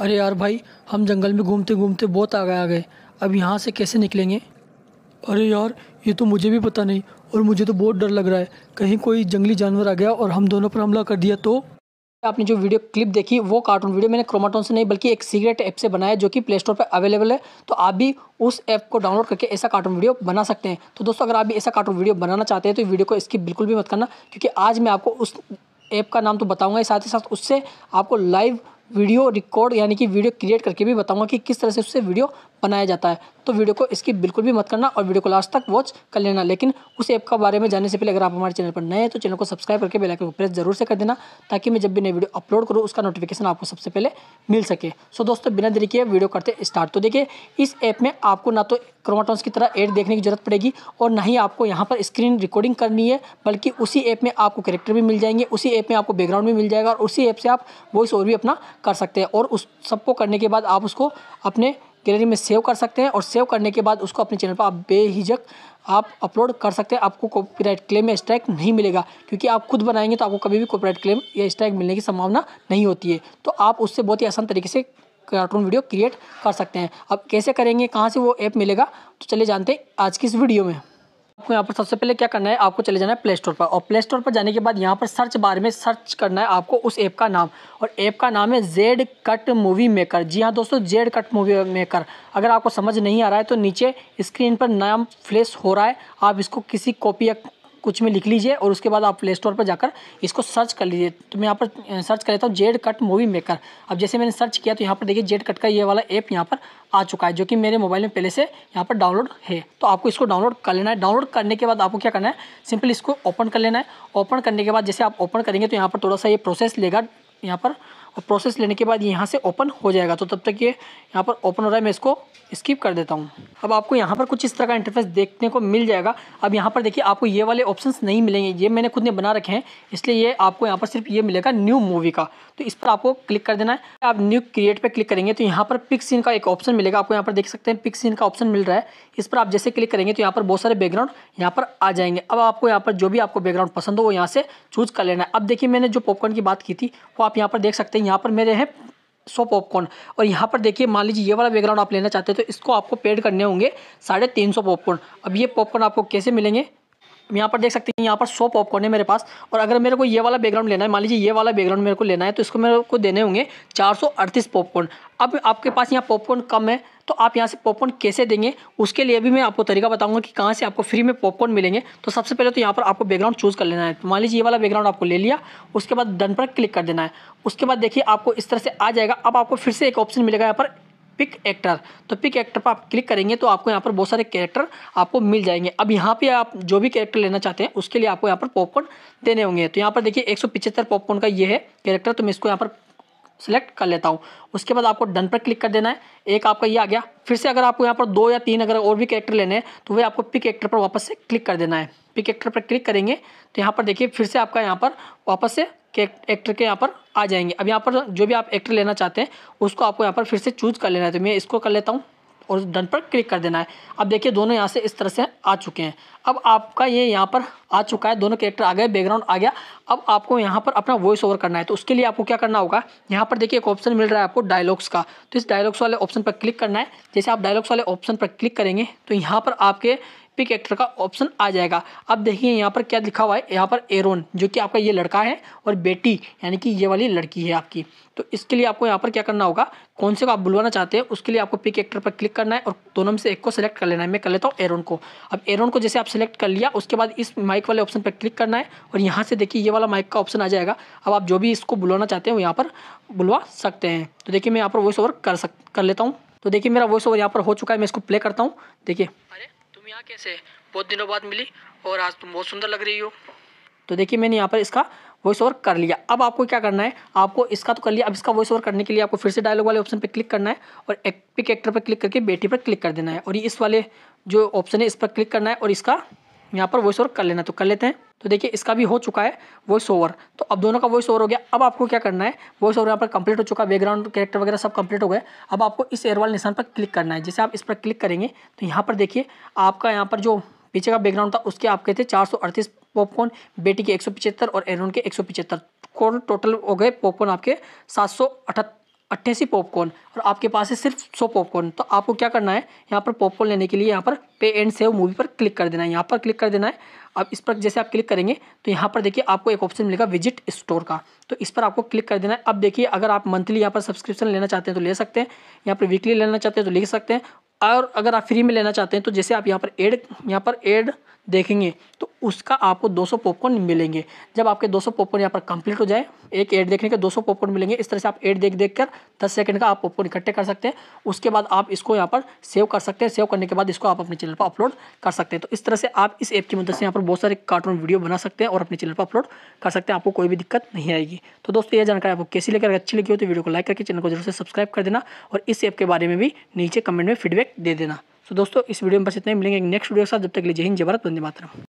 अरे यार भाई हम जंगल में घूमते घूमते बहुत आ गए आ गए अब यहाँ से कैसे निकलेंगे अरे यार ये तो मुझे भी पता नहीं और मुझे तो बहुत डर लग रहा है कहीं कोई जंगली जानवर आ गया और हम दोनों पर हमला कर दिया तो आपने जो वीडियो क्लिप देखी वो कार्टून वीडियो मैंने क्रोमाटोन से नहीं बल्कि एक सीक्रेट ऐप से बनाया जो कि प्ले स्टोर पर अवेलेबल है तो आप भी उस ऐप को डाउनलोड करके ऐसा कार्टून वीडियो बना सकते हैं तो दोस्तों अगर आप भी ऐसा कार्टून वीडियो बनाना चाहते हैं तो वीडियो को इसकी बिल्कुल भी मत करना क्योंकि आज मैं आपको उस ऐप का नाम तो बताऊंगा ही साथ ही साथ उससे आपको लाइव वीडियो रिकॉर्ड यानी कि वीडियो क्रिएट करके भी बताऊंगा कि किस तरह से उससे वीडियो बनाया जाता है तो वीडियो को इसकी बिल्कुल भी मत करना और वीडियो को लास्ट तक वॉच कर लेना लेकिन उस ऐप के बारे में जानने से पहले अगर आप हमारे चैनल पर नए हैं तो चैनल को सब्सक्राइब करके बेल आइकन को प्रेस जरूर से कर देना ताकि मैं जब भी नई वीडियो अपलोड करूँ उसका नोटिफिकेशन आपको सबसे पहले मिल सके सो दोस्तों बिना देरी किए वीडियो करते स्टार्ट तो देखिए इस ऐप में आपको ना तो क्रोमाटॉन्स की तरह एड देखने की जरूरत पड़ेगी और ना ही आपको यहाँ पर स्क्रीन रिकॉर्डिंग करनी है बल्कि उसी ऐप में आपको कैरेक्टर भी मिल जाएंगे उसी ऐप में आपको बैकग्राउंड भी मिल जाएगा और उसी ऐप से आप वॉइस ओवर भी अपना कर सकते हैं और उस सबको करने के बाद आप उसको अपने गैलरी में सेव कर सकते हैं और सेव करने के बाद उसको अपने चैनल पर आप बेहिजक आप अपलोड कर सकते हैं आपको कॉपीराइट क्लेम या स्ट्राइक नहीं मिलेगा क्योंकि आप खुद बनाएंगे तो आपको कभी भी कॉपीराइट क्लेम या स्ट्राइक मिलने की संभावना नहीं होती है तो आप उससे बहुत ही आसान तरीके से कार्टून वीडियो क्रिएट कर सकते हैं अब कैसे करेंगे कहाँ से वो ऐप मिलेगा तो चलिए जानते हैं आज की इस वीडियो में आपको यहाँ पर सबसे पहले क्या करना है आपको चले जाना है प्ले स्टोर पर और प्ले स्टोर पर जाने के बाद यहाँ पर सर्च बार में सर्च करना है आपको उस ऐप का नाम और ऐप का नाम है जेड कट मूवी मेकर जी हाँ दोस्तों जेड कट मूवी मेकर अगर आपको समझ नहीं आ रहा है तो नीचे स्क्रीन पर नाम फ्लैश हो रहा है आप इसको किसी कॉपी या कुछ में लिख लीजिए और उसके बाद आप प्ले स्टोर पर जाकर इसको सर्च कर लीजिए तो मैं यहाँ पर सर्च कर लेता हूँ जेड कट मूवी मेकर अब जैसे मैंने सर्च किया तो यहाँ पर देखिए जेड कट का ये वाला ऐप यहाँ पर आ चुका है जो कि मेरे मोबाइल में पहले से यहाँ पर डाउनलोड है तो आपको इसको डाउनलोड कर लेना है डाउनलोड करने के बाद आपको क्या करना है सिंपल इसको ओपन कर लेना है ओपन करने के बाद जैसे आप ओपन करेंगे तो यहाँ पर थोड़ा सा ये प्रोसेस लेगा यहाँ पर और प्रोसेस लेने के बाद यहाँ से ओपन हो जाएगा तो तब तक ये यहाँ पर ओपन हो रहा है मैं इसको स्किप कर देता हूँ अब आपको यहाँ पर कुछ इस तरह का इंटरफेस देखने को मिल जाएगा अब यहाँ पर देखिए आपको ये वाले ऑप्शंस नहीं मिलेंगे ये मैंने खुद ने बना रखे हैं इसलिए ये आपको यहाँ पर सिर्फ ये मिलेगा न्यू मूवी का तो इस पर आपको क्लिक कर देना है आप न्यू क्रिएट पर क्लिक करेंगे तो यहाँ पर पिक सीन का एक ऑप्शन मिलेगा आपको यहाँ पर देख सकते हैं पिक सीन का ऑप्शन मिल रहा है इस पर आप जैसे क्लिक करेंगे तो यहाँ पर बहुत सारे बैकग्राउंड यहाँ पर आ जाएंगे अब आपको यहाँ पर जो भी आपको बैकग्राउंड पसंद हो वो यहाँ से चूज कर लेना है अब देखिए मैंने जो पॉपकॉर्न की बात की थी वो आप यहाँ पर देख सकते हैं यहाँ पर मेरे हैं सो पॉपकॉर्न और यहाँ पर देखिए मान लीजिए ये वाला बैकग्राउंड आप लेना चाहते हैं तो इसको आपको पेड करने होंगे साढ़े तीन सौ पॉपकॉर्न अब ये पॉपकॉर्न आपको कैसे मिलेंगे यहाँ पर देख सकते हैं यहाँ पर सौ पॉपकॉर्न है मेरे पास और अगर मेरे को ये वाला बैकग्राउंड लेना है मान लीजिए ये वाला बैकग्राउंड मेरे को लेना है तो इसको मेरे को देने होंगे चार सौ अड़तीस पॉपकॉर्न अब आपके पास यहाँ पॉपकॉर्न कम है तो आप यहाँ से पॉपकॉर्न कैसे देंगे उसके लिए भी मैं आपको तरीका बताऊंगा कि कहाँ से आपको फ्री में पॉपकॉर्न मिलेंगे तो सबसे पहले तो यहाँ पर आपको बैकग्राउंड चूज़ कर लेना है तो मान लीजिए ये वाला बैकग्राउंड आपको ले लिया उसके बाद डन पर क्लिक कर देना है उसके बाद देखिए आपको इस तरह से आ जाएगा अब आपको फिर से एक ऑप्शन मिलेगा यहाँ पर पिक एक्टर तो पिक एक्टर पर आप क्लिक करेंगे तो आपको यहाँ पर बहुत सारे कैरेक्टर आपको मिल जाएंगे अब यहाँ पे आप जो भी कैरेक्टर लेना चाहते हैं उसके लिए आपको यहाँ पर पॉपकॉर्न देने होंगे तो यहाँ पर देखिए एक सौ पॉपकॉर्न का ये है कैरेक्टर तो मैं इसको यहाँ पर सेलेक्ट कर लेता हूँ उसके बाद आपको डन पर क्लिक कर देना है एक आपका ये आ गया फिर से अगर आपको यहाँ पर दो या तीन अगर और भी कैरेक्टर लेने हैं तो वह आपको पिक एक्टर पर वापस से क्लिक कर देना है पिक एक्टर पर क्लिक करेंगे तो यहाँ पर देखिए फिर से आपका यहाँ पर वापस से एक्टर के यहाँ पर आ जाएंगे अब यहाँ पर जो भी आप एक्टर लेना चाहते हैं उसको आपको यहाँ पर फिर से चूज कर लेना है तो मैं इसको कर लेता हूँ और डन पर क्लिक कर देना है अब देखिए दोनों यहाँ से इस तरह से आ चुके हैं अब आपका ये यहाँ पर आ चुका है दोनों कैरेक्टर आ गए बैकग्राउंड आ गया अब आपको यहाँ पर अपना वॉइस ओवर करना है तो उसके लिए आपको क्या करना होगा यहाँ पर देखिए एक ऑप्शन मिल रहा है आपको डायलॉग्स का तो इस डायलॉग्स वाले ऑप्शन पर क्लिक करना है जैसे आप डायलॉग्स वाले ऑप्शन पर क्लिक करेंगे तो यहाँ पर आपके पिक एक्टर का ऑप्शन आ जाएगा अब देखिए यहाँ पर क्या लिखा हुआ है यहाँ पर एरोन जो कि आपका ये लड़का है और बेटी यानी कि ये वाली लड़की है आपकी तो इसके लिए आपको यहाँ पर क्या करना होगा कौन से को आप बुलवाना चाहते हैं उसके लिए आपको पिक एक्टर पर क्लिक करना है और दोनों में से एक को सिलेक्ट कर लेना है मैं कर लेता हूँ एरोन को अब एरोन को जैसे आप सिलेक्ट कर लिया उसके बाद इस माइक वाले ऑप्शन पर क्लिक करना है और यहाँ से देखिए ये वाला माइक का ऑप्शन आ जाएगा अब आप जो भी इसको बुलवाना चाहते हैं वो यहाँ पर बुलवा सकते हैं तो देखिए मैं यहाँ पर वॉइस ओवर कर सक कर लेता हूँ तो देखिए मेरा वॉइस ओवर यहाँ पर हो चुका है मैं इसको प्ले करता हूँ देखिए तुम यहाँ कैसे बहुत दिनों बाद मिली और आज तुम बहुत सुंदर लग रही हो तो देखिए मैंने यहाँ पर इसका वॉइस ओवर कर लिया अब आपको क्या करना है आपको इसका तो कर लिया अब इसका वॉइस ओवर करने के लिए आपको फिर से डायलॉग वाले ऑप्शन पर क्लिक करना है और एपिक एक्टर पर क्लिक करके बेटी पर क्लिक कर देना है और ये इस वाले जो ऑप्शन है इस पर क्लिक करना है और इसका यहाँ पर वॉइस ओवर कर लेना तो कर लेते हैं तो देखिए इसका भी हो चुका है वॉइस ओवर तो अब दोनों का वॉइस ओवर हो गया अब आपको क्या करना है वॉइस ओवर यहाँ पर कंप्लीट हो चुका है बैकग्राउंड कैरेक्टर वगैरह सब कंप्लीट हो गए अब आपको इस एयर वाले निशान पर क्लिक करना है जैसे आप इस पर क्लिक करेंगे तो यहाँ पर देखिए आपका यहाँ पर जो पीछे का बैकग्राउंड था उसके आपके थे चार सौ अड़तीस पॉपकॉर्न बेटी के एक सौ पिचहत्तर और एरोन के एक सौ पिचहत्तर टोटल हो गए पॉपकॉर्न आपके सात सौ अठहत्तर अट्ठासी पॉपकॉर्न और आपके पास है सिर्फ सौ पॉपकॉर्न तो आपको क्या करना है यहाँ पर पॉपकॉर्न लेने के लिए यहाँ पर पे एंड सेव मूवी पर क्लिक कर देना है यहाँ पर क्लिक कर देना है अब इस पर जैसे आप क्लिक करेंगे तो यहाँ पर देखिए आपको एक ऑप्शन मिलेगा विजिट स्टोर का तो इस पर आपको क्लिक कर देना है अब देखिए अगर आप मंथली यहाँ पर सब्सक्रिप्शन लेना चाहते हैं तो ले सकते हैं यहाँ पर वीकली लेना चाहते हैं तो लिख सकते हैं और अगर आप फ्री में लेना चाहते हैं तो जैसे आप यहाँ पर एड यहाँ पर एड देखेंगे तो उसका आपको 200 पॉपकॉर्न मिलेंगे जब आपके 200 पॉपकॉर्न यहाँ पर कंप्लीट हो जाए एक एड देखने के 200 पॉपकॉर्न मिलेंगे इस तरह से आप एड देख देख कर दस सेकेंड का आप पॉपकॉर्न इकट्ठे कर सकते हैं उसके बाद आप इसको यहाँ पर सेव कर सकते हैं सेव करने के बाद इसको आप अपने चैनल पर अपलोड कर सकते हैं तो इस तरह से आप इस ऐप की मदद से यहाँ पर बहुत सारे कार्टून वीडियो बना सकते हैं और अपने चैनल पर अपलोड कर सकते हैं आपको कोई भी दिक्कत नहीं आएगी तो दोस्तों यह जानकारी आपको कैसी लेकर अच्छी लगी हो तो वीडियो को लाइक करके चैनल को जरूर से सब्सक्राइब कर देना और इस ऐप के बारे में भी नीचे कमेंट में फीडबैक दे देना सो दोस्तों इस वीडियो में बस इतने मिलेंगे नेक्स्ट वीडियो के साथ जब तक लीजिए हिंद जबरत बंदे मात्र